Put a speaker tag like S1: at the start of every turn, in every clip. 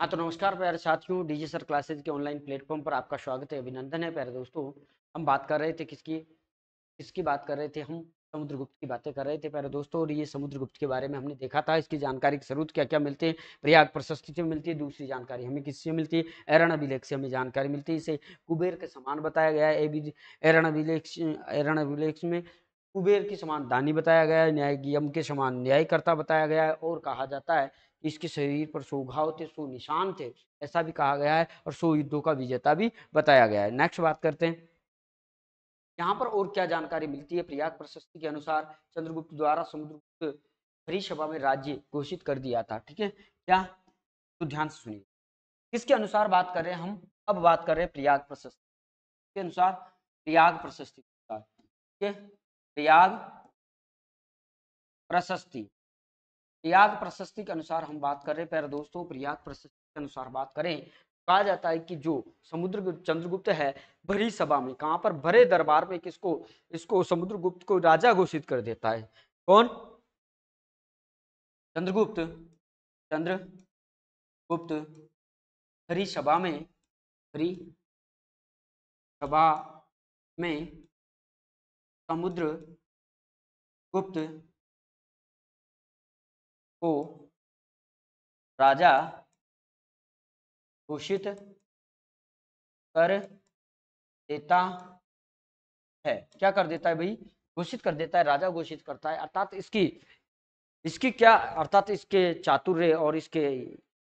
S1: हाँ तो नमस्कार प्यारे साथियों डीजी सर
S2: क्लासेज के ऑनलाइन प्लेटफॉर्म पर आपका स्वागत है अभिनंदन है प्यारे दोस्तों हम बात कर रहे थे किसकी किसकी बात कर रहे थे हम समुद्रगुप्त की बातें कर रहे थे प्यारे दोस्तों और ये समुद्रगुप्त के बारे में हमने देखा था इसकी जानकारी के स्रोत क्या क्या मिलते हैं प्रयाग प्रशस्ति से मिलती है दूसरी जानकारी हमें किससे मिलती है एरण अभिलेख से हमें जानकारी मिलती है इसे कुबेर के समान बताया गया है एरण अभिलेख एरण अभिलेख में कुबेर के समान दानी बताया गया है न्याय के समान न्यायकर्ता बताया गया है और कहा जाता है इसके शरीर पर सो घाव थे सो निशान थे ऐसा भी कहा गया है और सो युद्धों का विजेता भी बताया गया है नेक्स्ट बात करते हैं यहाँ पर और क्या जानकारी मिलती है प्रयाग प्रशस्ति के अनुसार चंद्रगुप्त द्वारा समुद्रगुप्त भरी सभा में राज्य घोषित कर दिया था ठीक है क्या तो ध्यान से सुनिए किसके अनुसार बात कर रहे हैं हम अब बात कर रहे हैं प्रयाग प्रशस्ति के अनुसार प्रयाग प्रशस्ति ठीक है प्रयाग प्रशस्ति प्रयाग प्रशस्ति के अनुसार हम बात कर रहे हैं प्यारे दोस्तों प्रयाग प्रशस्ति के अनुसार बात करें कहा जाता है कि जो समुद्र चंद्रगुप्त है भरी सभा में कहां पर भरे दरबार में किसको इसको समुद्रगुप्त को राजा घोषित कर देता है कौन
S1: चंद्रगुप्त चंद्रगुप्त हरी सभा में हरी सभा में समुद्र गुप्त को राजा घोषित कर देता है क्या कर
S2: देता है भाई घोषित कर देता है राजा घोषित करता है अर्थात इसकी इसकी क्या अर्थात इसके चातुर्य और इसके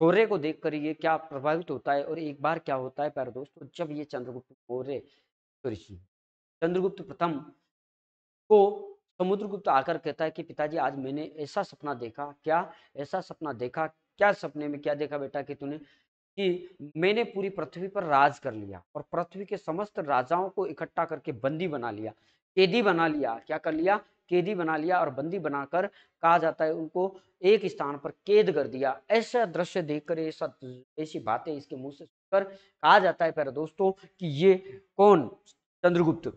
S2: मौर्य को देख कर ये क्या प्रभावित होता है और एक बार क्या होता है प्यारे दोस्तों जब ये चंद्रगुप्त मौर्य सॉरी चंद्रगुप्त प्रथम को समुद्रगुप्त आकर कहता है कि पिताजी आज मैंने ऐसा सपना देखा क्या ऐसा सपना देखा क्या सपने में क्या देखा बेटा कि तूने कि मैंने पूरी पृथ्वी पर राज कर लिया और पृथ्वी के समस्त राजाओं को इकट्ठा करके बंदी बना लिया कैदी बना लिया क्या कर लिया कैदी बना लिया और बंदी बनाकर कहा जाता है उनको एक स्थान पर कैद कर दिया ऐसा दृश्य देखकर ऐसा ऐसी बातें इसके मुंह से सुनकर कहा जाता है प्यारे दोस्तों कि ये कौन चंद्रगुप्त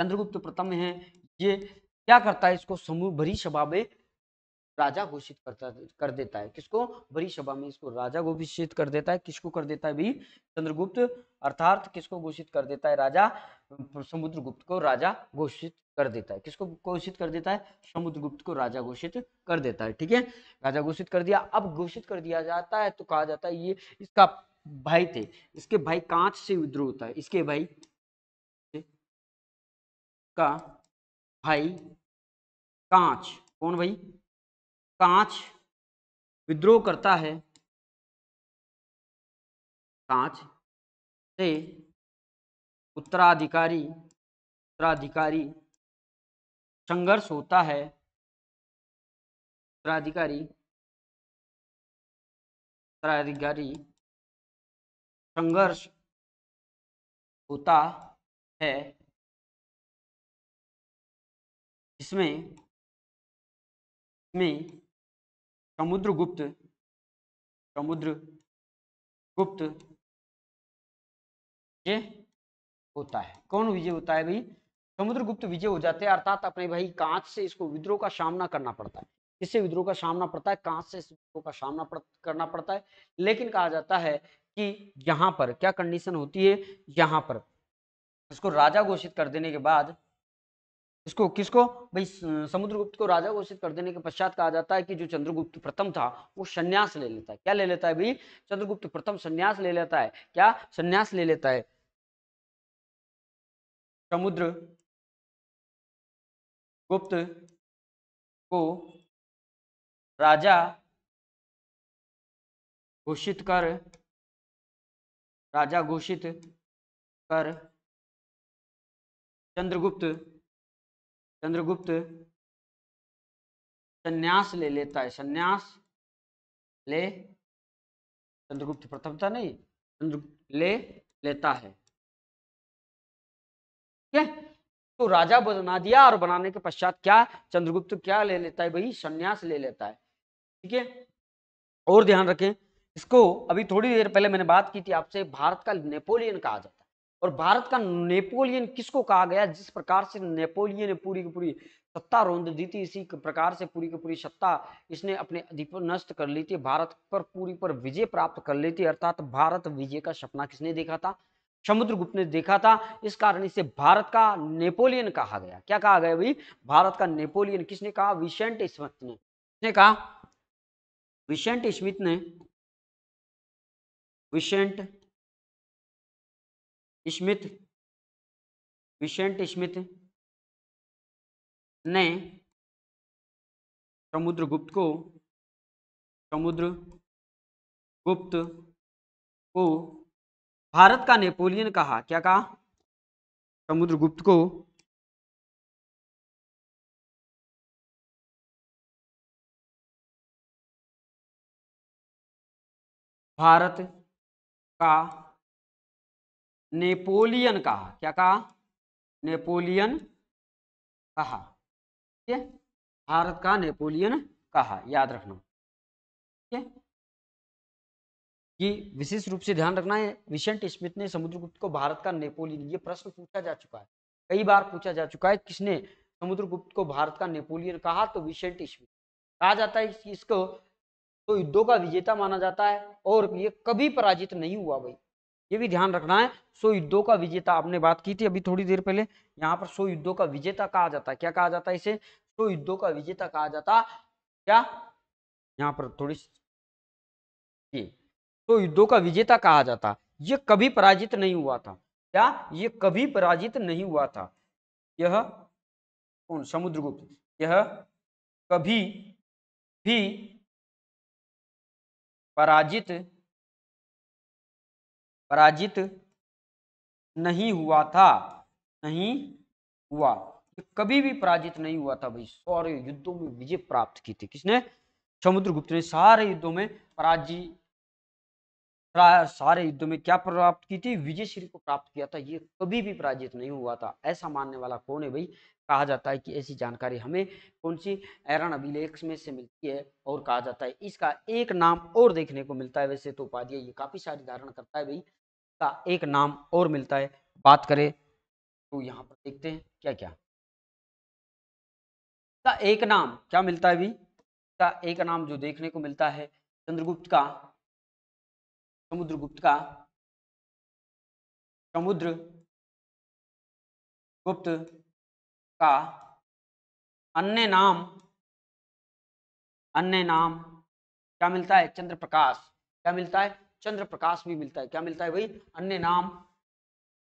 S2: चंद्रगुप्त प्रथम है ये क्या करता है इसको समूह भरी सभा में राजा घोषित करता कर देता है किसको भरी सभा में इसको राजा घोषित कर देता है किसको कर देता है भी चंद्रगुप्त अर्थात किसको घोषित कर देता है राजा समुद्रगुप्त को राजा घोषित कर देता है किसको घोषित कर देता है समुद्रगुप्त को राजा घोषित कर देता है ठीक है राजा घोषित कर दिया अब घोषित कर दिया जाता है तो कहा जाता है ये इसका भाई थे इसके भाई कांच से विद्रोह होता है इसके भाई
S1: का भाई कांच कौन भाई कांच विद्रोह करता है कांच से उत्तराधिकारी उत्तराधिकारी संघर्ष होता है उत्तराधिकारी उत्तराधिकारी संघर्ष होता है इसमें में समुद्रगुप्त समुद्र गुप्त ये होता है कौन विजय होता है भाई समुद्रगुप्त
S2: विजय हो जाते हैं अर्थात अपने भाई कांच से इसको विद्रोह का सामना करना पड़ता है इससे विद्रोह का सामना पड़ता है कांच से विद्रोह का सामना पड़, करना पड़ता है लेकिन कहा जाता है कि यहाँ पर क्या कंडीशन होती है यहाँ पर इसको राजा घोषित कर देने के बाद इसको किसको भाई समुद्रगुप्त को राजा घोषित कर देने के पश्चात कहा जाता है कि जो चंद्रगुप्त प्रथम था वो संन्यास ले लेता है क्या ले लेता है भाई चंद्रगुप्त प्रथम संन्यास ले लेता है
S1: क्या संन्यास ले लेता है समुद्र गुप्त को राजा घोषित कर राजा घोषित कर चंद्रगुप्त चंद्रगुप्त संन्यास ले लेता है संन्यास ले चंद्रगुप्त प्रथम था नहीं चंद्रगुप्त ले लेता है क्या तो राजा
S2: बना दिया और बनाने के पश्चात क्या चंद्रगुप्त क्या ले लेता है भाई संन्यास ले लेता है ठीक है और ध्यान रखें इसको अभी थोड़ी देर पहले मैंने बात की थी आपसे भारत का नेपोलियन कहा जाता और भारत का नेपोलियन किसको कहा गया जिस प्रकार से नेपोलियन ने पूरी की पूरी सत्ता रोंद दी थी इसी प्रकार से पूरी की पूरी सत्ता इसने अपने अधिप नष्ट कर ली थी भारत पर पूरी पर विजय प्राप्त कर ली थी अर्थात भारत विजय का सपना किसने देखा था समुद्रगुप्त ने देखा था इस कारण इसे भारत का नेपोलियन कहा गया क्या कहा गया भाई भारत का नेपोलियन किसने कहा विशेंट स्मित ने किसने कहा
S1: विशेंट स्मित ने विशेंट स्मिथ विशेंट स्मिथ ने समुद्रगुप्त को समुद्र गुप्त को भारत का नेपोलियन कहा क्या कहा समुद्रगुप्त को भारत का नेपोलियन कहा क्या कहा नेपोलियन कहा ठीक है भारत का नेपोलियन कहा याद रखना ठीक है कि विशेष रूप से ध्यान रखना है
S2: विशेंट स्मिथ ने समुद्रगुप्त को भारत का नेपोलियन ये प्रश्न पूछा जा चुका है कई बार पूछा जा चुका है किसने समुद्रगुप्त को भारत का नेपोलियन कहा तो विशेंट स्मिथ कहा जाता है इसको तो युद्धों का विजेता माना जाता है और ये कभी पराजित नहीं हुआ भाई ये भी ध्यान रखना है सो युद्धों का विजेता आपने बात की थी अभी थोड़ी देर पहले यहाँ पर सो युद्धों का विजेता कहा जाता है क्या कहा जाता है इसे सो युद्धों का विजेता कहा जाता क्या यहाँ पर थोड़ी सो युद्धों का विजेता कहा जाता ये कभी पराजित नहीं हुआ था क्या ये कभी पराजित नहीं हुआ था यह
S1: कौन समुद्रगुप्त यह कभी भी पराजित पराजित नहीं हुआ था नहीं हुआ
S2: कभी भी पराजित नहीं हुआ था भाई सारे युद्धों में विजय प्राप्त की थी किसने समुद्रगुप्त ने सारे युद्धों में पराजी सारे युद्धों में क्या प्राप्त की थी विजय श्री को प्राप्त किया था ये कभी भी पराजित नहीं हुआ था ऐसा मानने वाला कौन है भाई कहा जाता है कि ऐसी जानकारी हमें कौन सी एरन अभिलेख में से मिलती है और कहा जाता है इसका एक नाम और देखने को मिलता है वैसे तो उपाध्याय ये काफी सारी धारण करता है भाई का एक नाम और मिलता है बात करें तो यहाँ पर देखते हैं क्या क्या
S1: का एक नाम
S2: क्या मिलता है अभी का एक नाम जो
S1: देखने को मिलता है चंद्रगुप्त का समुद्रगुप्त का समुद्र गुप्त का अन्य नाम अन्य नाम
S2: क्या मिलता है चंद्र प्रकाश क्या मिलता है चंद्र प्रकाश भी मिलता है क्या मिलता है भाई
S1: अन्य नाम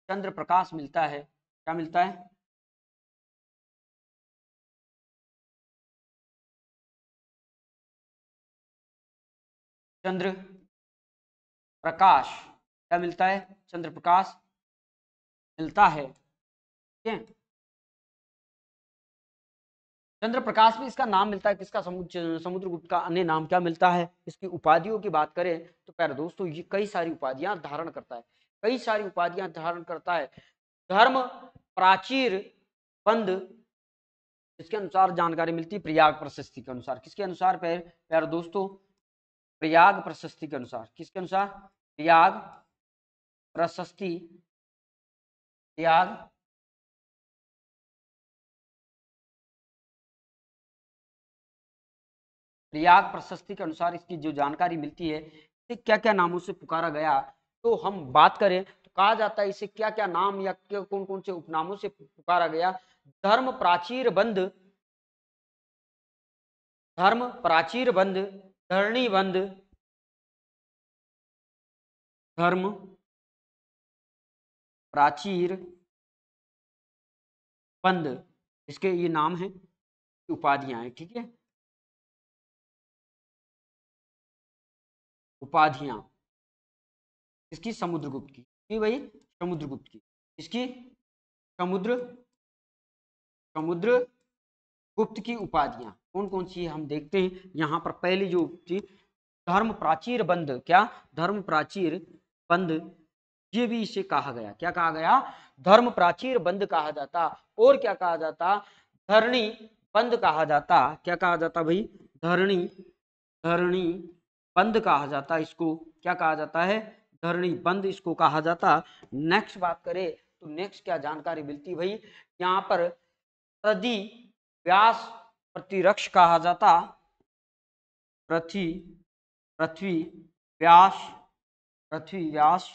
S1: चंद्र प्रकाश मिलता है क्या मिलता है चंद्र प्रकाश क्या मिलता है चंद्र प्रकाश मिलता है ठीक है चंद्र प्रकाश भी इसका नाम मिलता है किसका समुद्र समुद्रगुप्त का अन्य
S2: नाम क्या मिलता है इसकी उपाधियों की बात करें तो प्यारे दोस्तों ये कई सारी उपाधियां धारण करता है कई सारी उपाधियां धारण करता है धर्म प्राचीर बंद इसके अनुसार जानकारी मिलती है प्रयाग प्रशस्ति के अनुसार किसके अनुसार पैर प्यारे
S1: दोस्तों प्रयाग प्रशस्ति के अनुसार किसके अनुसार प्रयाग प्रशस्ति प्रयाग प्रयाग प्रशस्ति के अनुसार इसकी जो जानकारी मिलती है इसे क्या क्या नामों से पुकारा गया तो हम
S2: बात करें तो कहा जाता है इसे क्या क्या नाम या क्या कौन कौन से उपनामों से पुकारा गया
S1: धर्म प्राचीर बंद धर्म प्राचीर बंद धरणी बंद धर्म प्राचीर बंद इसके ये नाम है उपाधियां हैं ठीक है उपाधियां इसकी समुद्रगुप्त की की भाई समुद्रगुप्त की इसकी समुद्र
S2: समुद्र गुप्त की उपाधियां कौन कौन सी हम देखते हैं यहाँ पर पहली जो थी धर्म प्राचीर बंद क्या धर्म प्राचीर बंद ये भी इसे कहा गया क्या कहा गया धर्म प्राचीर बंद कहा जाता और क्या कहा जाता धरणी बंद कहा जाता क्या कहा जाता भाई धरणी धरणी बंद कहा जाता है इसको क्या कहा जाता है धरणी बंद इसको कहा जाता नेक्स्ट बात करें तो नेक्स्ट क्या जानकारी मिलती भाई यहाँ पर प्रति व्यास प्रतिरक्ष कहा जाता
S1: प्रति पृथ्वी व्यास पृथ्वी व्यास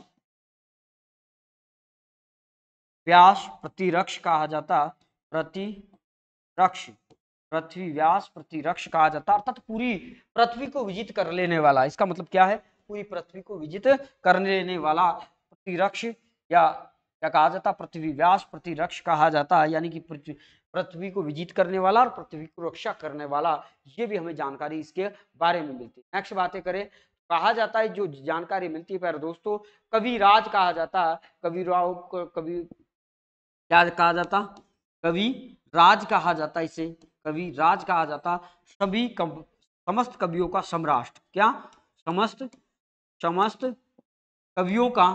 S1: व्यास प्रतिरक्ष कहा जाता
S2: प्रतिरक्ष पृथ्वी व्यास प्रतिरक्ष कहा जाता है अर्थात पूरी पृथ्वी को विजित कर लेने वाला इसका मतलब क्या है पूरी पृथ्वी को विजित कर लेने वाला प्रतिरक्ष या क्या कहा जाता है पृथ्वी व्यास प्रतिरक्ष कहा जाता है यानी कि पृथ्वी को विजित करने वाला और पृथ्वी को रक्षा करने वाला ये भी हमें जानकारी इसके बारे में मिलती है नेक्स्ट बातें करें कहा जाता है जो जानकारी मिलती है पर दोस्तों कविराज कहा जाता है कविराव कवि क्या कहा जाता कवि राज कहा जाता इसे कवि राज कहा जाता सभी कव समस्त कवियों का सम्राट क्या समस्त समस्त कवियों का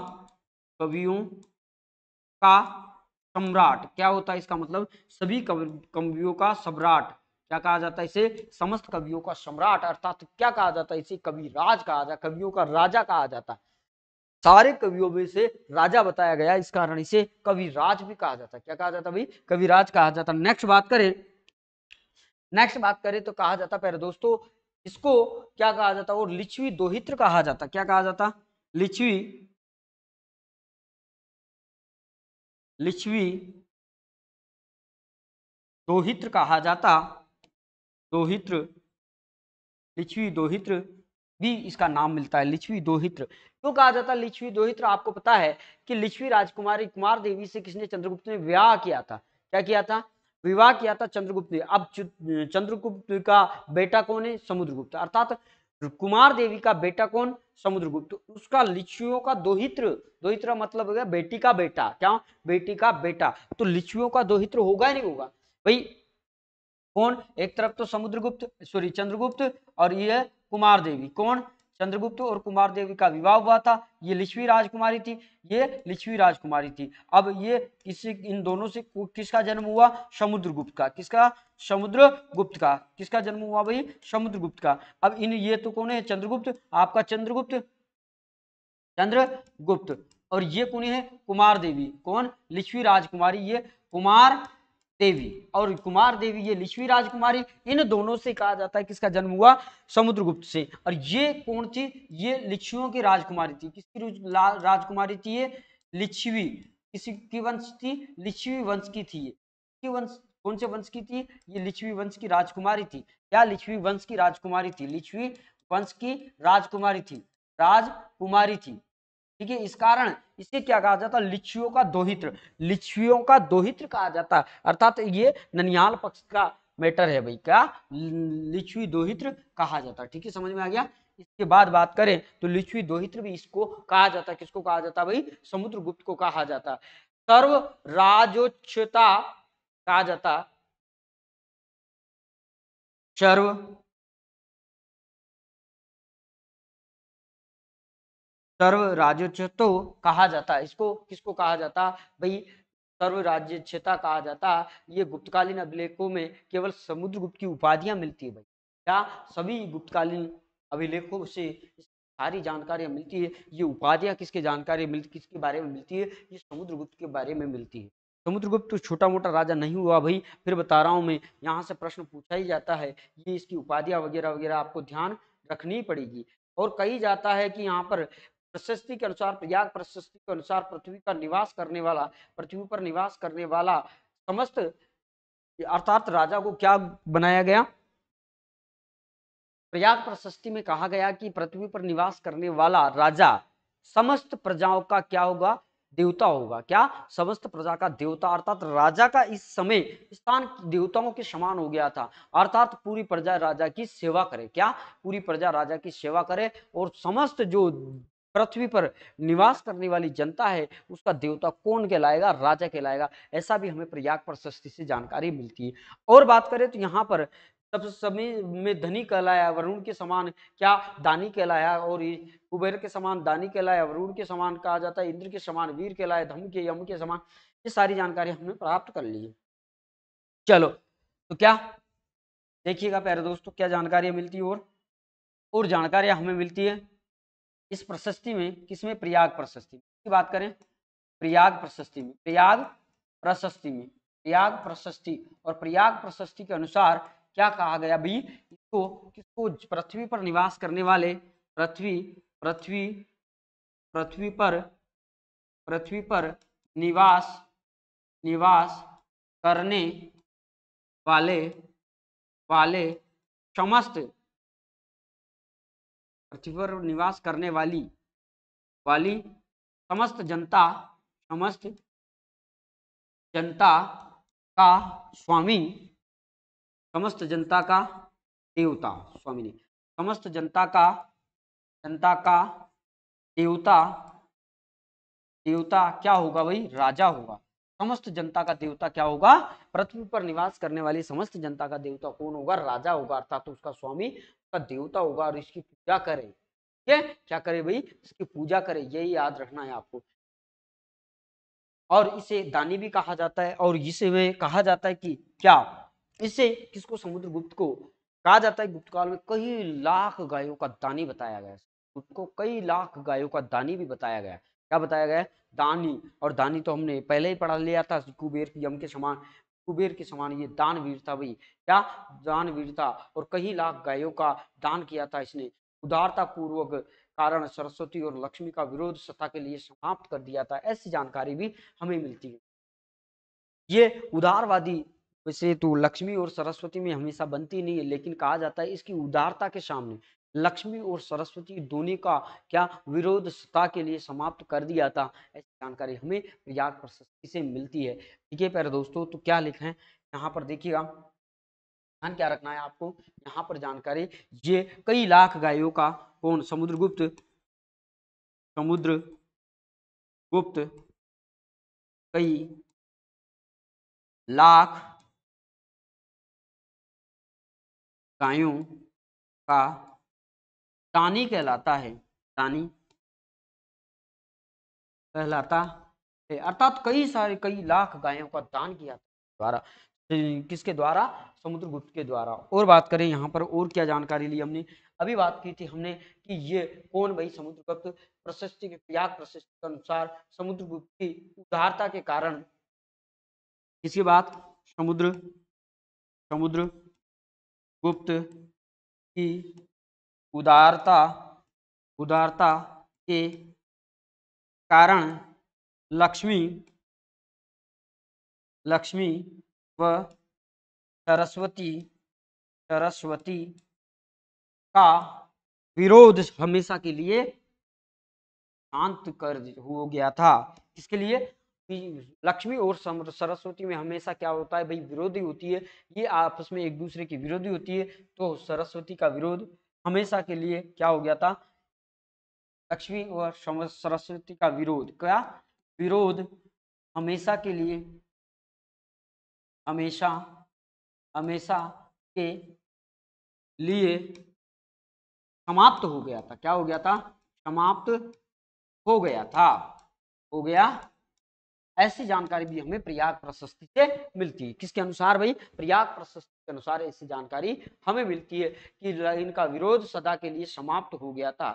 S2: कवियों का सम्राट क्या होता है इसका मतलब सभी कवियों का सम्राट क्या कहा जाता है इसे समस्त कवियों का सम्राट अर्थात क्या कहा जाता है इसे कवि राज कहा जाता कवियों का राजा कहा जाता है सारे कवियों में से राजा बताया गया इस कारण इसे कविराज भी कहा जाता है क्या कहा जाता है भाई कविराज कहा जाता नेक्स्ट बात करें नेक्स्ट बात करें तो कहा जाता पहले दोस्तों इसको
S1: क्या कहा जाता और लिच्छवी दोहित्र कहा जाता क्या कहा जाता लिच्छवी लिच्छवी दोहित्र कहा जाता दोहित्र लिच्छवी
S2: दोहित्र भी इसका नाम मिलता है लिच्छवी दोहित्र क्यों तो कहा जाता है लिच्छवी दोहित्र आपको पता है कि लिच्छवी राजकुमारी कुमार देवी से किसने चंद्रगुप्त ने विवाह किया था क्या किया था विवाह किया था चंद्रगुप्त ने अब चंद्रगुप्त का बेटा कौन है समुद्रगुप्त अर्थात कुमार देवी का बेटा कौन समुद्रगुप्त तो उसका लिचुओं का दोहित्र दोहित्र मतलब हो गया बेटी का बेटा क्या बेटी का बेटा तो लिचुओं का दोहित्र होगा या नहीं होगा भाई कौन एक तरफ तो समुद्रगुप्त सॉरी चंद्रगुप्त और ये कुमार देवी कौन चंद्रगुप्त और कुमार देवी का विवाह हुआ था ये लिच्छवी राजकुमारी थी ये लिच्छवी राजकुमारी थी अब ये इस इन दोनों से किसका जन्म हुआ समुद्रगुप्त का किसका समुद्रगुप्त का किसका जन्म हुआ भाई समुद्रगुप्त का अब इन ये तो कौन है चंद्रगुप्त आपका चंद्रगुप्त चंद्रगुप्त और ये कौन है कुमार देवी कौन लिच्छवी राजकुमारी ये कुमार देवी और कुमार देवी ये लिच्छवी राजकुमारी इन दोनों से कहा जाता है किसका जन्म हुआ समुद्रगुप्त से और ये कौन थी ये लिच्छवियों की राजकुमारी थी किसकी राजकुमारी थी ये लिच्छवी किसी की वंश थी लिच्छवी वंश की थी ये वंश कौन से वंश की थी ये लिच्छवी वंश की राजकुमारी थी क्या लिच्छवी वंश की राजकुमारी थी लिच्छवी वंश की राजकुमारी थी राजकुमारी थी ठीक है इस कारण इसे क्या कहा जाता है लिच्छियों का दोहित्र लिच्छियों का दोहित्र कहा जाता है अर्थात ये ननियाल पक्ष का मैटर है भाई क्या लिच्छुई दोहित्र कहा जाता है ठीक है समझ में आ गया इसके बाद बात करें तो लिच्छुई दोहित्र भी इसको कहा जाता है किसको कहा जाता है भाई गुप्त को कहा जाता सर्व राजोच्चता कहा जाता
S1: सर्व सर्व राज्य तो कहा
S2: जाता है इसको किसको कहा जाता भाई सर्व राज्यता कहा जाता ये गुप्तकालीन अभिलेखों में केवल समुद्रगुप्त की उपाधियां मिलती है भाई क्या सभी गुप्तकालीन अभिलेखों से सारी जानकारियां मिलती है ये उपाधियां किसके जानकारी मिलती किसके बारे में मिलती है ये समुद्रगुप्त के बारे में मिलती है समुद्रगुप्त तो छोटा मोटा राजा नहीं हुआ भाई फिर बता रहा हूँ मैं यहाँ से प्रश्न पूछा ही जाता है ये इसकी उपाधियां वगैरह वगैरह आपको ध्यान रखनी पड़ेगी और कही जाता है कि यहाँ पर प्रशस्ति के अनुसार प्रयाग प्रशस्ति के अनुसार पृथ्वी का निवास करने वाला पृथ्वी पर निवास करने वाला समस्त अर्थात राजा को क्या बनाया गया प्रयाग प्रशस्ति में कहा गया कि पृथ्वी पर निवास करने वाला राजा समस्त प्रजाओं का क्या होगा देवता होगा क्या समस्त प्रजा का देवता अर्थात राजा का इस समय स्थान देवताओं के समान हो गया था अर्थात पूरी प्रजा राजा की सेवा करे क्या पूरी प्रजा राजा की सेवा करे और समस्त जो पृथ्वी पर निवास करने वाली जनता है उसका देवता कौन कहलाएगा राजा कहलाएगा ऐसा भी हमें प्रयाग प्रशस्ति से जानकारी मिलती है और बात करें तो यहाँ पर सब समय में धनी कहलाया वरुण के समान क्या दानी कहलाया और कुबेर के समान दानी कहलाया वरुण के समान कहा जाता है इंद्र के समान वीर कहलाया धम के यम के समान ये सारी जानकारी हमने प्राप्त कर ली है चलो तो क्या देखिएगा प्यारे दोस्तों क्या जानकारियां मिलती है और और जानकारियां हमें मिलती है इस प्रशस्ति में किसमें प्रयाग प्रशस्ति की बात करें प्रयाग प्रशस्ति में प्रयाग प्रशस्ति में प्रयाग प्रशस्ति और प्रयाग प्रशस्ति के अनुसार क्या कहा गया भी इसको किसको पृथ्वी पर निवास करने वाले पृथ्वी पृथ्वी पृथ्वी पर पृथ्वी पर निवास निवास करने
S1: वाले वाले समस्त पृथ्वी पर निवास करने वाली वाली समस्त
S2: जनता समस्त जनता का स्वामी समस्त जनता का देवता स्वामी ने समस्त जनता का जनता का देवता देवता क्या होगा भाई राजा होगा समस्त जनता का देवता क्या होगा पृथ्वी पर निवास करने वाली समस्त जनता का देवता कौन होगा राजा होगा अर्थात तो उसका स्वामी उसका देवता होगा और इसकी पूजा करे ठीक है क्या करे भाई इसकी पूजा करे यही याद रखना है आपको और इसे दानी भी कहा जाता है और इसे में कहा जाता है कि क्या इसे किसको गुप्त को कहा जाता है गुप्त काल में कई लाख गायों का दानी बताया गया गुप्त को कई लाख गायों का दानी भी बताया गया क्या बताया गया दानी और दानी तो हमने पहले ही पढ़ा लिया था कुबेर यम के समान कुबेर के समान ये दान वीरता भाई क्या दान वीरता और कई लाख गायों का दान किया था इसने उदारता पूर्वक कारण सरस्वती और लक्ष्मी का विरोध सत्ता के लिए समाप्त कर दिया था ऐसी जानकारी भी हमें मिलती है ये उदारवादी वैसे तो लक्ष्मी और सरस्वती में हमेशा बनती नहीं है लेकिन कहा जाता है इसकी उदारता के सामने लक्ष्मी और सरस्वती दोनों का क्या विरोध सता के लिए समाप्त कर दिया था ऐसी जानकारी हमें प्रयाग प्रशस्ति से मिलती है ठीक है प्यारे दोस्तों तो क्या लिखे हैं यहाँ पर देखिएगा ध्यान क्या रखना है आपको यहाँ पर जानकारी ये कई लाख
S1: गायों का कौन समुद्रगुप्त समुद्र गुप्त कई लाख गायों का तानी कहलाता है तानी कहलाता है अर्थात कई सारे
S2: कई लाख गायों का दान किया
S1: द्वारा
S2: किसके द्वारा समुद्र गुप्त के द्वारा और बात करें यहाँ पर और क्या जानकारी ली हमने अभी बात की थी हमने कि ये कौन भाई समुद्रगुप्त प्रशस्ति के प्रयाग प्रशस्ति के अनुसार समुद्रगुप्त की उदारता के कारण
S1: इसके बाद समुद्र समुद्र गुप्त की उदारता उदारता के कारण लक्ष्मी लक्ष्मी व सरस्वती सरस्वती का
S2: विरोध हमेशा के लिए शांत कर हो गया था इसके लिए लक्ष्मी और सरस्वती में हमेशा क्या होता है भाई विरोधी होती है ये आपस में एक दूसरे की विरोधी होती है तो सरस्वती का विरोध हमेशा के लिए क्या हो गया था लक्ष्मी और सरस्वती का विरोध क्या
S1: विरोध हमेशा के लिए हमेशा हमेशा के लिए
S2: समाप्त हो गया था क्या हो गया था समाप्त हो गया था हो गया ऐसी जानकारी भी हमें प्रयाग प्रशस्ति से मिलती है किसके अनुसार भाई प्रयाग प्रशस्ति के अनुसार ऐसी जानकारी हमें मिलती है कि इनका विरोध सदा के लिए समाप्त हो गया था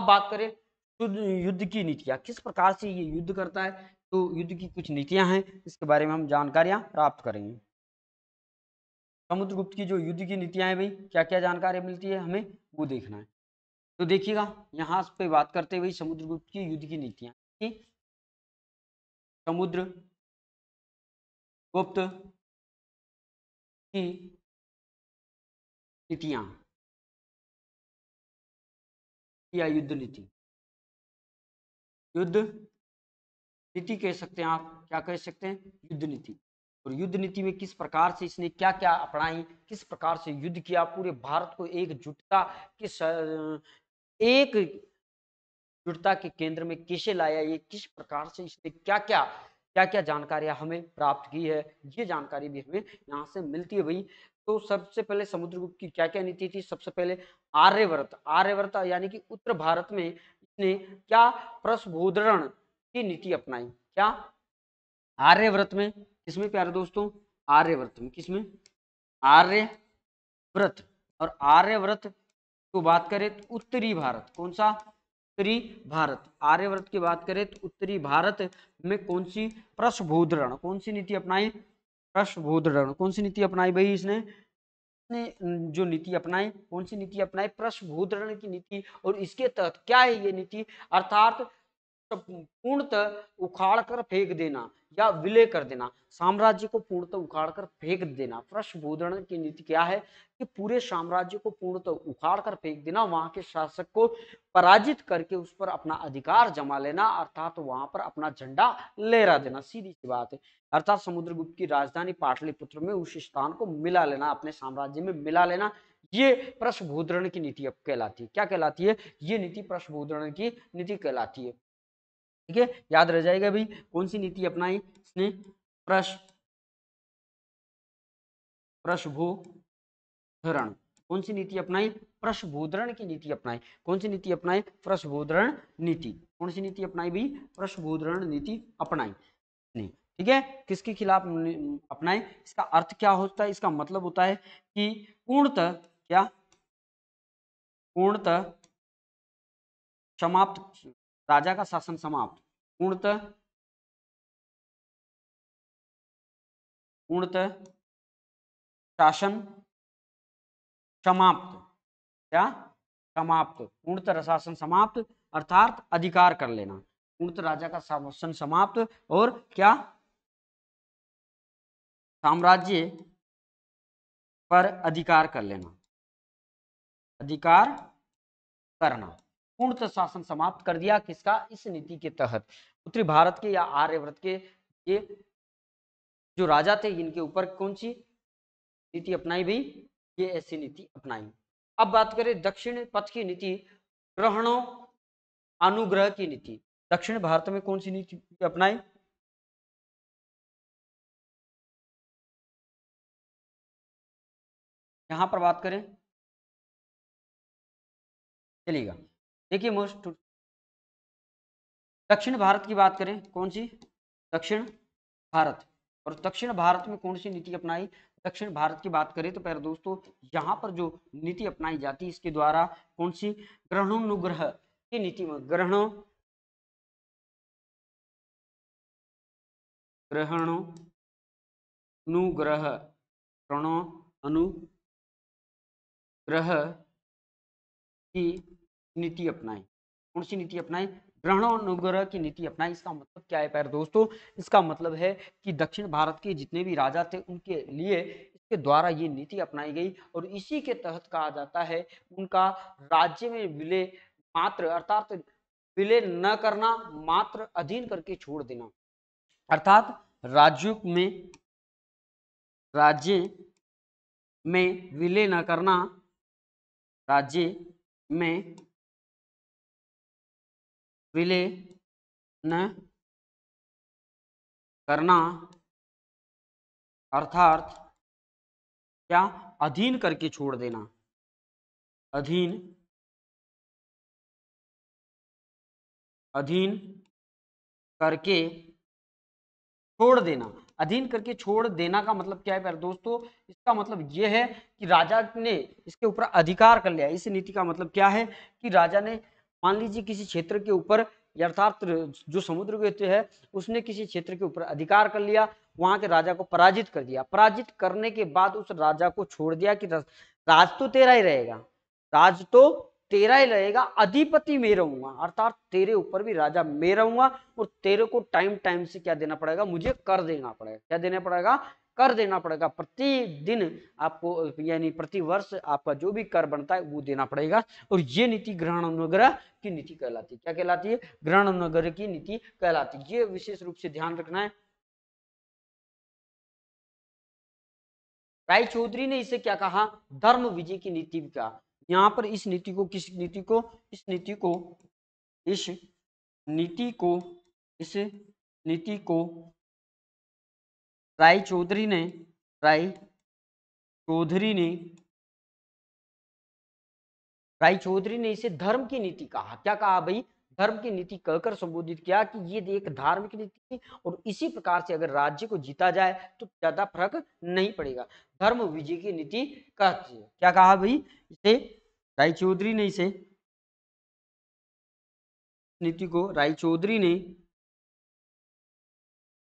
S2: अब बात करें युद्ध की नीतियाँ किस प्रकार से ये युद्ध करता है तो युद्ध की कुछ नीतियां हैं इसके बारे में हम जानकारियां प्राप्त करेंगे समुद्रगुप्त की जो युद्ध की नीतियां हैं भाई क्या क्या जानकारी मिलती है हमें वो देखना है
S1: तो देखिएगा यहाँ पे बात करते हुए समुद्रगुप्त की युद्ध की नीतियाँ समुद्र गुप्त की नीतियां या युद्ध नीति युद्ध नीति कह सकते हैं आप क्या कह सकते हैं युद्ध नीति और युद्ध नीति में किस प्रकार
S2: से इसने क्या क्या अपनाई किस प्रकार से युद्ध किया पूरे भारत को एकजुटता किस एक प्रस्तुतता के केंद्र में किसे लाया ये किस प्रकार से इससे क्या क्या क्या क्या जानकारियां हमें प्राप्त की है ये जानकारी भी हमें यहाँ से मिलती है भाई तो सबसे पहले समुद्रगुप्त की क्या क्या नीति थी सबसे पहले आर्यव्रत आर्यव्रत यानी कि उत्तर भारत में इसने क्या प्रस्भोधरण की नीति अपनाई क्या आर्यव्रत में किसमें प्यारे दोस्तों आर्यव्रत में किसमें आर्यव्रत और आर्यव्रत को तो बात करें तो उत्तरी भारत कौन सा उत्तरी भारत आर्यव्रत की बात करें तो उत्तरी भारत में कौन सी प्रसभूदरण कौन सी नीति अपनाई प्रसभूदरण कौन सी नीति अपनाई भाई इसने ने जो नीति अपनाई कौन सी नीति अपनाई प्रसभूदरण की नीति और इसके तहत क्या है ये नीति अर्थात पूर्णतः उखाड़ कर फेंक देना या विलय कर देना साम्राज्य को पूर्णतः उखाड़ कर फेंक देना प्रश्नभूधरण की नीति क्या है कि पूरे साम्राज्य को पूर्णतः उखाड़ कर फेंक देना वहां के शासक को पराजित करके उस पर अपना अधिकार जमा लेना अर्थात तो वहां पर अपना झंडा लहरा देना सीधी सी बात है अर्थात समुद्रगुप्त की राजधानी पाटलिपुत्र में उस स्थान को मिला लेना अपने साम्राज्य में मिला लेना ये प्रश्नभूधरण की नीति अब कहलाती है क्या कहलाती है ये नीति प्रश्नभूधरण की नीति कहलाती है ठीक है याद रह जाएगा भाई कौन सी नीति अपनाई इसने प्रश प्रशभूधरण कौन सी नीति अपनाई प्रशभूधरण की नीति अपनाई कौन सी नीति अपनाई प्रशभूधरण नीति कौन सी नीति अपनाई भी प्रशभूधरण नीति अपनाई नहीं ठीक है किसके खिलाफ अपनाई इसका अर्थ क्या होता है इसका मतलब होता है कि पूर्णतः क्या
S1: पूर्णतः समाप्त राजा का शासन समाप्त पूर्णत पूर्णत शासन समाप्त क्या
S2: समाप्त पूर्णत शासन समाप्त अर्थात अधिकार कर लेना पूर्णत राजा का शासन
S1: समाप्त और क्या साम्राज्य पर अधिकार कर लेना अधिकार
S2: करना पूर्णतः शासन समाप्त कर दिया किसका इस नीति के तहत उत्तरी भारत के या आर्यव्रत के ये जो राजा थे इनके ऊपर कौन सी नीति अपनाई गई ये ऐसी नीति अपनाई अब बात करें दक्षिण पथ की
S1: नीति ग्रहणों अनुग्रह की नीति दक्षिण भारत में कौन सी नीति अपनाई यहां पर बात करें चलिएगा देखिए मोस्ट दक्षिण भारत की बात करें
S2: कौन सी दक्षिण भारत और दक्षिण भारत में कौन सी नीति अपनाई दक्षिण भारत की बात करें तो पहले दोस्तों यहाँ पर जो नीति अपनाई जाती है इसके द्वारा कौन
S1: सी ग्रहणोनुग्रह की नीति में ग्रहण ग्रहण अनुग्रह ग्रहण अनुग्रह
S2: की नीति अपनाएं कौन सी नीति अपनाएं अनुग्रह की नीति अपनाएं इसका मतलब क्या है प्यार दोस्तों इसका मतलब है कि दक्षिण भारत के जितने भी राजा थे उनके लिए इसके द्वारा ये नीति अपनाई गई और इसी के तहत कहा जाता है उनका राज्य में विलय मात्र अर्थात विलय न करना मात्र अधीन करके छोड़ देना अर्थात राज्यों में राज्य
S1: में विलय न करना राज्य में विलय न करना अर्थात क्या अधीन करके छोड़ देना अधीन अधीन करके छोड़ देना अधीन करके छोड़ देना का मतलब क्या है प्यारे दोस्तों
S2: इसका मतलब यह है कि राजा ने इसके ऊपर अधिकार कर लिया इस नीति का मतलब क्या है कि राजा ने मान लीजिए किसी क्षेत्र के ऊपर अर्थात जो समुद्र गुप्त है उसने किसी क्षेत्र के ऊपर अधिकार कर लिया वहां के राजा को पराजित कर दिया पराजित करने के बाद उस राजा को छोड़ दिया कि राज तो तेरा ही रहेगा राज तो तेरा ही रहेगा अधिपति मैं रहूंगा अर्थात तेरे ऊपर भी राजा मैं रहूंगा और तेरे को टाइम टाइम से क्या देना पड़ेगा मुझे कर देना पड़ेगा क्या देना पड़ेगा कर देना पड़ेगा प्रतिदिन आपको यानी प्रतिवर्ष आपका जो भी कर बनता है वो देना पड़ेगा और ये नीति ग्रहण अनुग्रह की नीति कहलाती है क्या कहलाती है ग्रहण अनुग्रह की नीति कहलाती है ये विशेष रूप से ध्यान रखना है राय चौधरी ने इसे क्या कहा धर्म विजय की नीति भी कहा यहाँ पर इस नीति को किस नीति को इस नीति को इस नीति को इस
S1: नीति को राय चौधरी ने राय चौधरी ने राय चौधरी
S2: ने इसे धर्म की नीति कहा क्या कहा भाई धर्म की नीति कहकर संबोधित किया कि ये एक धार्मिक नीति और इसी प्रकार से अगर राज्य को जीता जाए तो ज्यादा फर्क नहीं पड़ेगा धर्म विजय की नीति कहती है क्या कहा भाई इसे राय चौधरी ने इसे
S1: नीति को राय चौधरी ने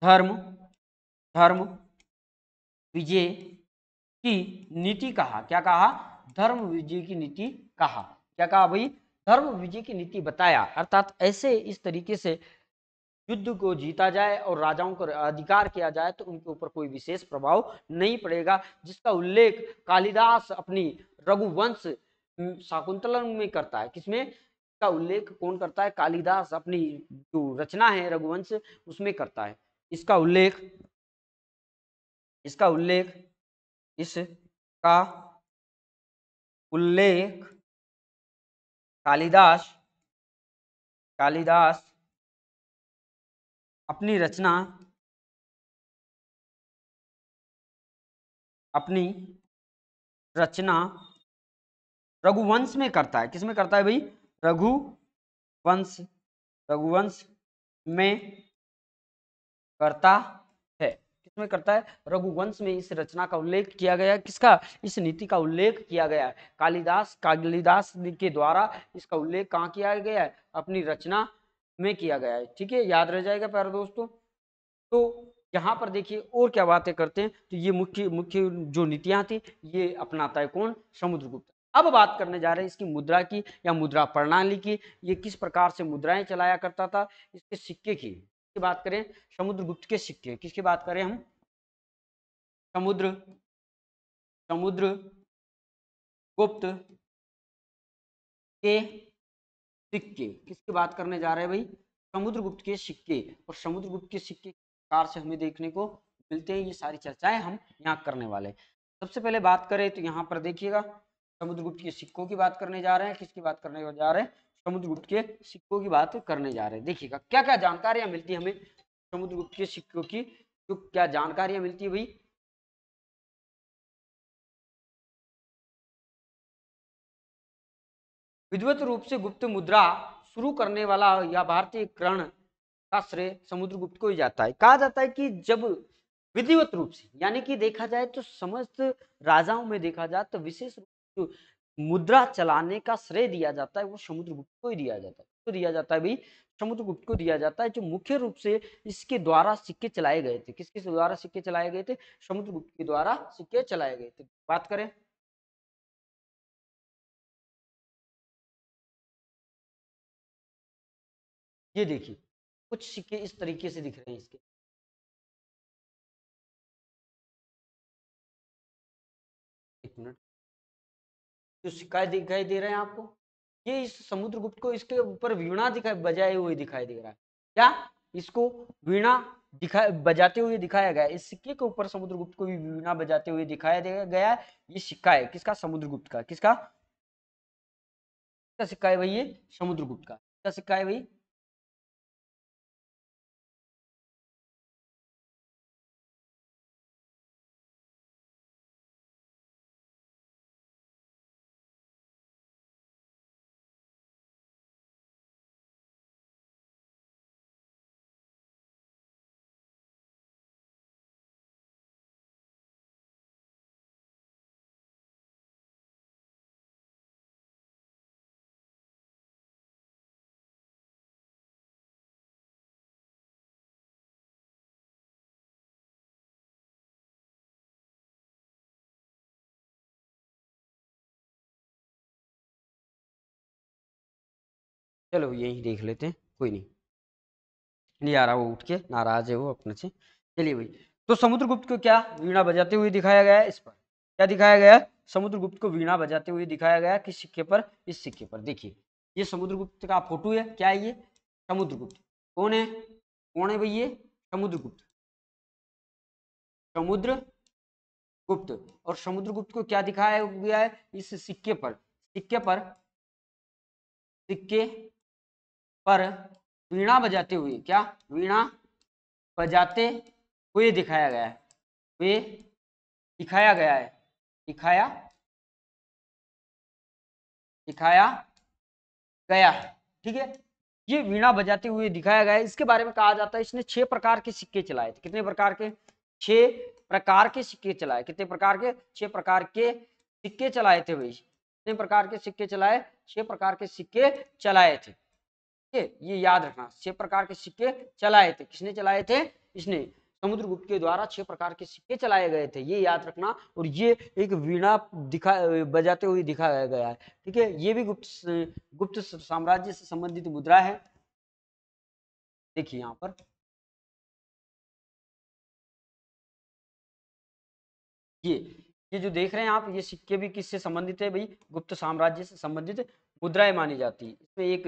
S1: धर्म धर्म विजय तो
S2: की नीति कहा क्या कहा धर्म विजय की नीति कहा क्या कहा भाई धर्म विजय की नीति बताया अर्थात ऐसे इस तरीके से युद्ध को जीता जाए और राजाओं को अधिकार किया जाए तो उनके ऊपर कोई विशेष प्रभाव नहीं पड़ेगा जिसका उल्लेख कालिदास अपनी रघुवंश शाकुंतलन में करता है किसमें का उल्लेख कौन करता है कालिदास अपनी जो रचना है रघुवंश
S1: उसमें करता है इसका उल्लेख इसका उल्लेख इसका उल्लेख कालिदास कालिदास अपनी रचना अपनी रचना रघुवंश में करता है किसमें
S2: करता है भाई रघुवंश रघुवंश में करता में करता है रघुवंश में इस रचना का उल्लेख किया गया किसका इस नीति का उल्लेख किया गया है कालिदास कालिदास के द्वारा इसका उल्लेख कहाँ किया गया है अपनी रचना में किया गया है ठीक है याद रह जाएगा प्यारे दोस्तों तो यहाँ पर देखिए और क्या बातें करते हैं तो ये मुख्य मुख्य जो नीतियाँ थी ये अपनाता है कौन समुद्रगुप्त अब बात करने जा रहे हैं इसकी मुद्रा की या मुद्रा प्रणाली की ये किस प्रकार से मुद्राएं चलाया करता था इसके सिक्के की की
S1: बात करें समुद्रगुप्त के सिक्के किसकी बात करें हम समुद्र समुद्र गुप्त के सिक्के किसकी बात करने जा रहे हैं भाई समुद्रगुप्त के सिक्के और
S2: समुद्रगुप्त के सिक्के प्रकार से हमें देखने को मिलते हैं ये सारी चर्चाएं हम यहाँ करने वाले सबसे पहले बात करें तो यहाँ पर देखिएगा समुद्रगुप्त के सिक्कों की बात करने जा रहे हैं किसकी बात करने जा रहे हैं समुद्रगुप्त के सिक्कों की बात करने जा रहे हैं देखिएगा क्या क्या जानकारियां मिलती हमें
S1: समुद्रगुप्त के सिक्कों की तो क्या जानकारियां मिलती है भाई विद्वत रूप से गुप्त मुद्रा शुरू करने वाला या भारतीय करण का श्रेय
S2: समुद्रगुप्त को ही जाता है कहा जाता है कि जब विधिवत रूप से यानी कि देखा जाए तो समस्त राजाओं में देखा जाए तो विशेष रूप मुद्रा चलाने का श्रेय दिया जाता है वो समुद्रगुप्त को ही दिया जाता है तो दिया जाता है भाई समुद्रगुप्त को दिया जाता है जो मुख्य रूप से इसके द्वारा सिक्के चलाए गए थे किसके द्वारा सिक्के चलाए गए थे समुद्रगुप्त के द्वारा सिक्के
S1: चलाए गए थे बात करें ये देखिए कुछ सिक्के इस तरीके से दिख रहे हैं इसके एक मिनट जो शिकायत दिखाई दे रहे हैं आपको
S2: ये इस समुद्रगुप्त को इसके ऊपर वीणा दिखाई बजाए हुए दिखाई दे रहा है क्या इसको वीणा दिखा बजाते हुए दिखाया गया इस सिक्के के ऊपर समुद्रगुप्त को भी वीणा बजाते हुए दिखाया गया है ये सिक्का है किसका समुद्रगुप्त का किसका
S1: सिक्का है भाई ये समुद्रगुप्त का सिक्का है भाई चलो यही देख लेते हैं कोई नहीं नहीं आ रहा वो उठ
S2: के नाराज है वो अपने से चलिए भाई तो समुद्रगुप्त को क्या वीणा बजाते हुए दिखाया गया है इस पर क्या दिखाया गया है समुद्रगुप्त को वीणा बजाते हुए दिखाया गया किस सिक्के पर इस सिक्के पर देखिए ये समुद्रगुप्त का फोटो है क्या है ये समुद्रगुप्त कौन है कौन है भाई ये समुद्रगुप्त समुद्र गुप्त और समुद्रगुप्त को क्या दिखाया गया है इस सिक्के पर सिक्के पर सिक्के पर वीणा बजाते हुए क्या वीणा
S1: बजाते हुए दिखाया गया है वे दिखाया गया है दिखाया दिखाया
S2: गया है ठीक है ये वीणा बजाते हुए दिखाया गया है इसके बारे में कहा जाता है इसने छह प्रकार के सिक्के चलाए थे कितने प्रकार के छह प्रकार के सिक्के चलाए कितने प्रकार के छह प्रकार के सिक्के चलाए थे भाई कितने प्रकार के सिक्के चलाए छह प्रकार के सिक्के चलाए थे सिक्के ये याद रखना छह प्रकार के सिक्के चलाए थे किसने चलाए थे इसने समुद्रगुप्त के द्वारा छह प्रकार के सिक्के चलाए गए थे ये याद रखना और ये एक वीणा दिखा बजाते हुए दिखाया गया है ठीक है ये भी गुप्त
S1: गुप्त साम्राज्य से संबंधित मुद्रा है देखिए यहाँ पर ये
S2: ये जो देख रहे हैं आप ये सिक्के भी किससे संबंधित है भाई गुप्त साम्राज्य से संबंधित मुद्राएं मानी जाती है इसमें एक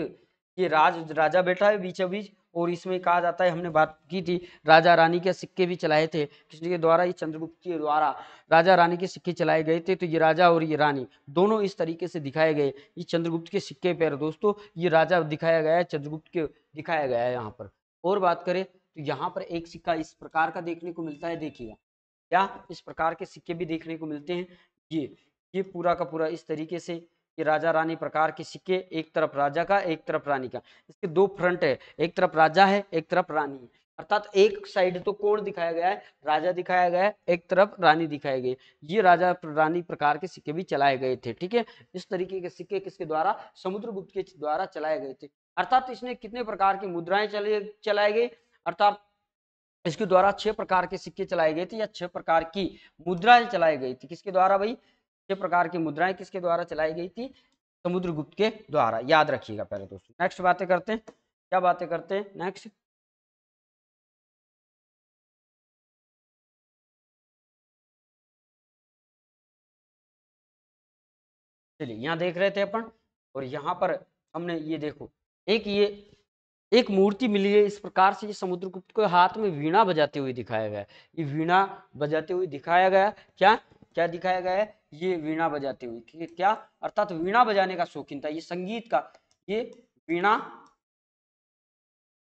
S2: ये राज राजा बैठा है बीचों बीच और इसमें कहा जाता है हमने बात की थी राजा रानी के सिक्के भी चलाए थे किसी के द्वारा ये चंद्रगुप्त के द्वारा राजा रानी के सिक्के चलाए गए थे तो ये राजा और ये रानी दोनों इस तरीके से दिखाए गए ये चंद्रगुप्त के सिक्के पर दोस्तों ये राजा दिखाया गया है चंद्रगुप्त के दिखाया गया है यहाँ पर और बात करें तो यहाँ पर एक सिक्का इस प्रकार का देखने को मिलता है देखिएगा क्या इस प्रकार के सिक्के भी देखने को मिलते हैं ये ये पूरा का पूरा इस तरीके से ये राजा रानी प्रकार के सिक्के एक तरफ राजा का एक तरफ रानी का इसके दो फ्रंट है एक तरफ राजा है एक तरफ रानी है अर्थात एक साइड तो कोण दिखाया गया है राजा दिखाया गया है एक तरफ रानी दिखाई गई ये राजा रानी प्रकार के सिक्के भी चलाए गए थे ठीक है इस तरीके के सिक्के किसके द्वारा समुद्रगुप्त के द्वारा चलाए गए थे अर्थात इसने कितने प्रकार की मुद्राएं चले चलाए गई अर्थात इसके द्वारा छह प्रकार के सिक्के चलाए गए थे या छह प्रकार की मुद्राएं चलाई गई थी किसके द्वारा भाई प्रकार की मुद्राएं किसके द्वारा चलाई गई थी समुद्रगुप्त के द्वारा याद रखिएगा पहले दोस्तों
S1: नेक्स्ट बातें करते हैं क्या बातें करते हैं नेक्स्ट चलिए यहाँ देख रहे थे अपन और यहाँ पर
S2: हमने ये देखो एक ये एक मूर्ति मिली है इस प्रकार से ये समुद्रगुप्त को हाथ में वीणा बजाते हुए दिखाया गया ये वीणा बजाते हुए दिखाया गया क्या क्या दिखाया गया है ये वीणा बजाते हुए ठीक है क्या अर्थात वीणा बजाने का शौकीन था ये संगीत का
S1: ये वीणा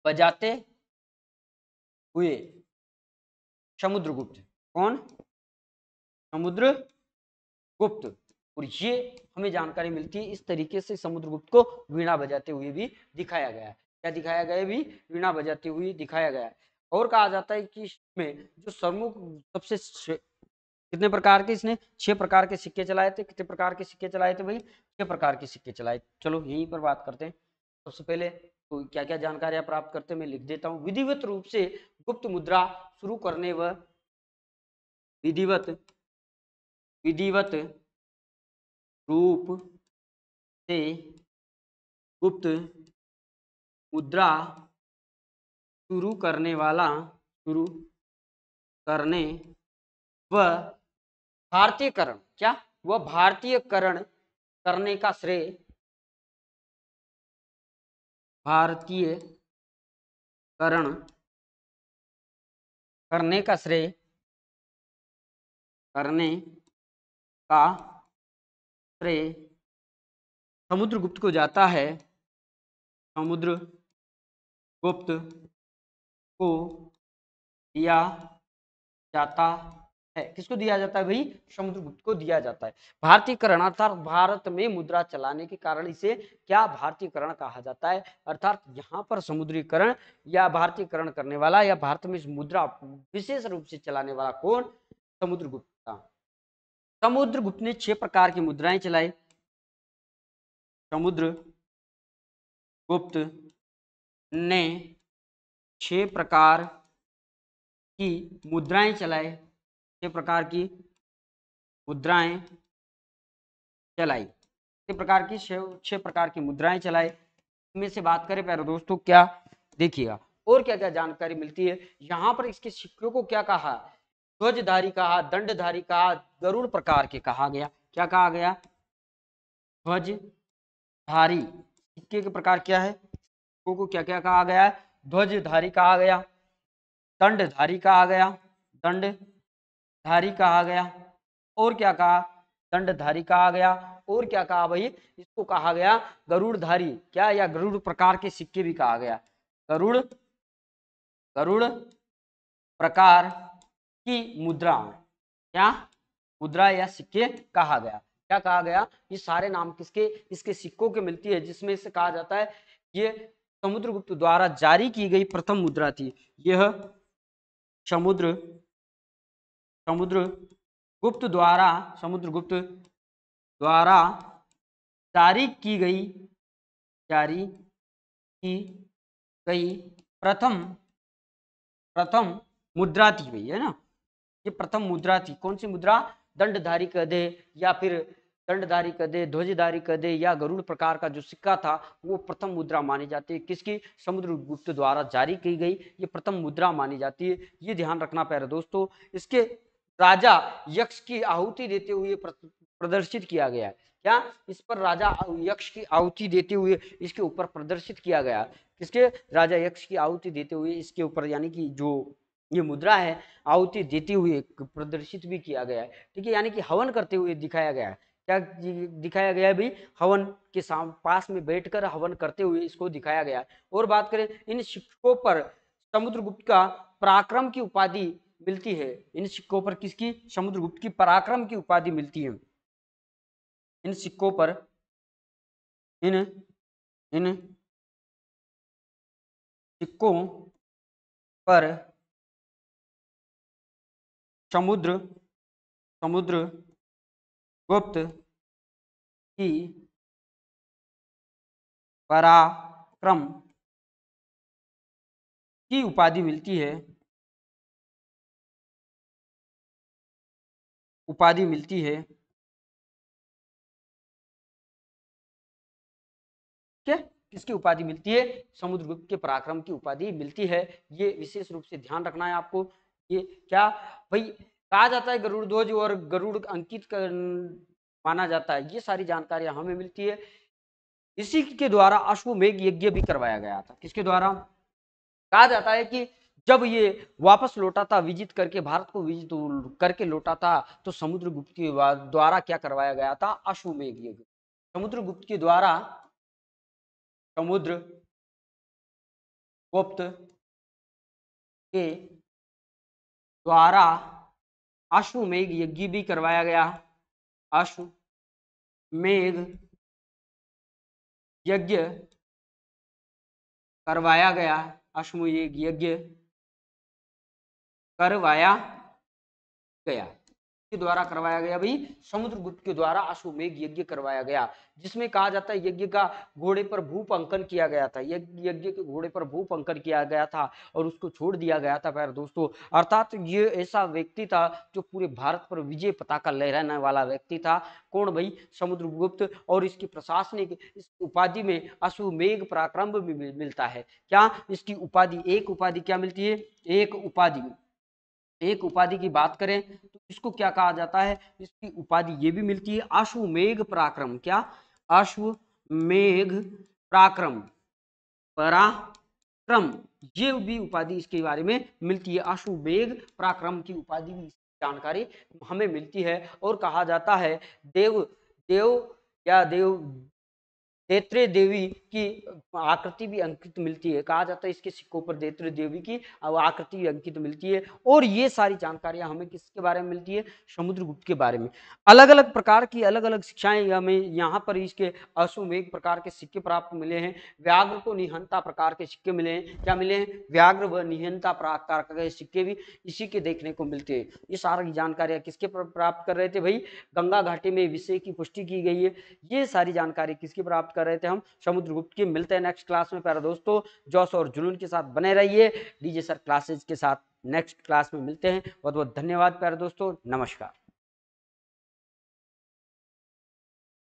S1: बजाते हुए समुद्रगुप्त कौन समुद्र
S2: गुप्त और ये हमें जानकारी मिलती है इस तरीके से समुद्रगुप्त को वीणा बजाते हुए भी दिखाया गया है क्या दिखाया गया भी वीणा बजाते हुए दिखाया गया है और कहा जाता है कि इसमें जो सर्मुख सबसे कितने प्रकार के इसने छह प्रकार के सिक्के चलाए थे कितने प्रकार के सिक्के चलाए थे भाई छह प्रकार के सिक्के चलाए चलो यहीं पर बात करते हैं सबसे पहले तो क्या क्या जानकारियां प्राप्त करते मैं लिख देता हूँ विधिवत रूप से
S1: गुप्त मुद्रा शुरू करने व विधिवत विधिवत रूप से गुप्त मुद्रा शुरू करने वाला शुरू करने व भारतीयकरण क्या वह भारतीयकरण करने का श्रेय भारतीय करण करने का श्रेय करने का श्रेय समुद्रगुप्त को जाता है समुद्र गुप्त को दिया जाता है किसको दिया जाता है भाई
S2: समुद्रगुप्त को दिया जाता है भारतीयकरण अर्थात भारत में मुद्रा चलाने के कारण इसे क्या भारतीयकरण कहा जाता है अर्थात यहाँ पर समुद्रीकरण या भारतीयकरण करने वाला या भारत में मुद्रा विशेष रूप से चलाने वाला कौन समुद्रगुप्त था
S1: समुद्रगुप्त ने छह प्रकार की मुद्राएं चलाई समुद्र गुप्त ने छह प्रकार की मुद्राएं चलाई के प्रकार की
S2: मुद्राएं चलाई छह प्रकार की छह प्रकार की मुद्राएं चलाई इनमें से बात करें प्यारे दोस्तों क्या देखिएगा और क्या क्या जानकारी मिलती है यहाँ पर इसके सिक्कों को क्या कहा ध्वजधारी कहा दंडधारी कहा गरुड़ प्रकार के कहा गया क्या कहा गया ध्वजधारी सिक्के के प्रकार क्या है सिक्कों को क्या क्या कहा गया ध्वजधारी कहा गया दंडधारी कहा गया दंड धारी कहा गया और क्या कहा दंडधारी कहा गया और क्या कहा भाई इसको कहा गया गरुड़धारी क्या या गरुड़ प्रकार के सिक्के भी कहा गया गरुड़ गरुड़ प्रकार की मुद्रा क्या मुद्रा या सिक्के कहा गया क्या कहा गया ये सारे नाम किसके इसके सिक्कों के मिलती है जिसमें से कहा जाता है ये समुद्रगुप्त द्वारा जारी की गई प्रथम मुद्रा थी यह समुद्र समुद्र गुप्त द्वारा
S1: गुप्त द्वारा जारी की गई जारी की गई प्रथम
S2: प्रथम मुद्रा थी गई है ना ये प्रथम मुद्रा थी कौन सी मुद्रा दंडधारी कदे या फिर दंडधारी दे ध्वजधारी दे या गरुड़ प्रकार का जो सिक्का था वो प्रथम मुद्रा मानी जाती है किसकी समुद्र गुप्त द्वारा जारी की गई ये प्रथम मुद्रा मानी जाती है ये ध्यान रखना पैर दोस्तों इसके राजा यक्ष की आहुति देते हुए प्रदर्शित किया गया क्या इस पर राजा यक्ष की आहुति देते हुए इसके ऊपर प्रदर्शित किया गया किसके राजा यक्ष की आहुति देते हुए इसके ऊपर यानी कि जो ये मुद्रा है आहुति देते हुए प्रदर्शित भी किया गया है ठीक है यानी कि हवन करते हुए दिखाया गया है क्या दिखाया गया है भाई हवन के पास में बैठकर हवन करते हुए इसको दिखाया गया है और बात करें इन शिक्षकों पर समुद्रगुप्त का पराक्रम की उपाधि मिलती है इन सिक्कों पर किसकी समुद्रगुप्त की पराक्रम की
S1: उपाधि मिलती है इन सिक्कों पर इन इन सिक्कों पर समुद्र समुद्र गुप्त की पराक्रम की उपाधि मिलती है उपाधि मिलती है
S2: क्या किसकी उपाधि मिलती है समुद्रगुप्त के पराक्रम की उपाधि मिलती है ये विशेष रूप से ध्यान रखना है आपको ये क्या भाई कहा जाता है गरुड़ ध्वज और गरुड़ अंकित कर, माना जाता है ये सारी जानकारियां हमें मिलती है इसी के द्वारा अश्वमेघ यज्ञ भी करवाया गया था किसके द्वारा कहा जाता है कि जब ये वापस लौटा था विजित करके भारत को विजित करके लौटा था तो समुद्रगुप्त के
S1: द्वारा क्या करवाया गया था अश्वमेघ यज्ञ समुद्रगुप्त के द्वारा समुद्र गुप्त के द्वारा अश्वमेघ यज्ञ भी करवाया गया अश्वमेघ यज्ञ करवाया गया अश्वमेघ यज्ञ करवाया गया के द्वारा करवाया गया भाई
S2: समुद्रगुप्त के द्वारा अश्वमेघ यज्ञ करवाया गया जिसमें कहा जाता है यज्ञ का घोड़े पर भूप अंकन किया गया था यज्ञ के घोड़े पर भूप अंकन किया गया था और उसको छोड़ दिया गया था प्यार दोस्तों अर्थात ये ऐसा व्यक्ति था जो पूरे भारत पर विजय पताका लहराने वाला व्यक्ति था कौन भाई समुद्रगुप्त और इसकी प्रशासनिक इस उपाधि में अश्वमेघ पराक्रम भी मिलता है क्या इसकी उपाधि एक उपाधि क्या मिलती है एक उपाधि एक उपाधि की बात करें तो इसको क्या कहा जाता है इसकी उपाधि ये भी मिलती है अश्व मेघ पराक्रम क्या अश्व मेघ पराक्रम पराक्रम ये भी उपाधि इसके बारे में मिलती है अश्व मेघ पराक्रम की उपाधि भी जानकारी हमें मिलती है और कहा जाता है देव देव या देव देत्री देवी की आकृति भी अंकित मिलती है कहा जाता है इसके सिक्कों पर देत्री देवी की आकृति भी अंकित मिलती है और ये सारी जानकारियां हमें किसके बारे में मिलती है समुद्रगुप्त के बारे में अलग अलग प्रकार की अलग अलग शिक्षाएं हमें यहाँ पर इसके अश्वमेघ प्रकार के सिक्के प्राप्त मिले हैं व्याघ्र को निहंता प्रकार के सिक्के मिले हैं क्या मिले हैं व्याघ्र व निहंता प्रकार के सिक्के भी इसी के देखने को मिलते हैं ये सारी जानकारियां किसके प्राप्त कर रहे थे भाई गंगा घाटी में विषय की पुष्टि की गई है ये सारी जानकारी किसकी प्राप्त कर रहे थे हम समुद्रगुप्त की मिलते हैं नेक्स्ट क्लास में प्यारा दोस्तों जोश और जुनून के साथ बने रहिए डीजे सर क्लासेज
S1: के साथ नेक्स्ट क्लास में मिलते हैं बहुत बहुत धन्यवाद प्यारे दोस्तों नमस्कार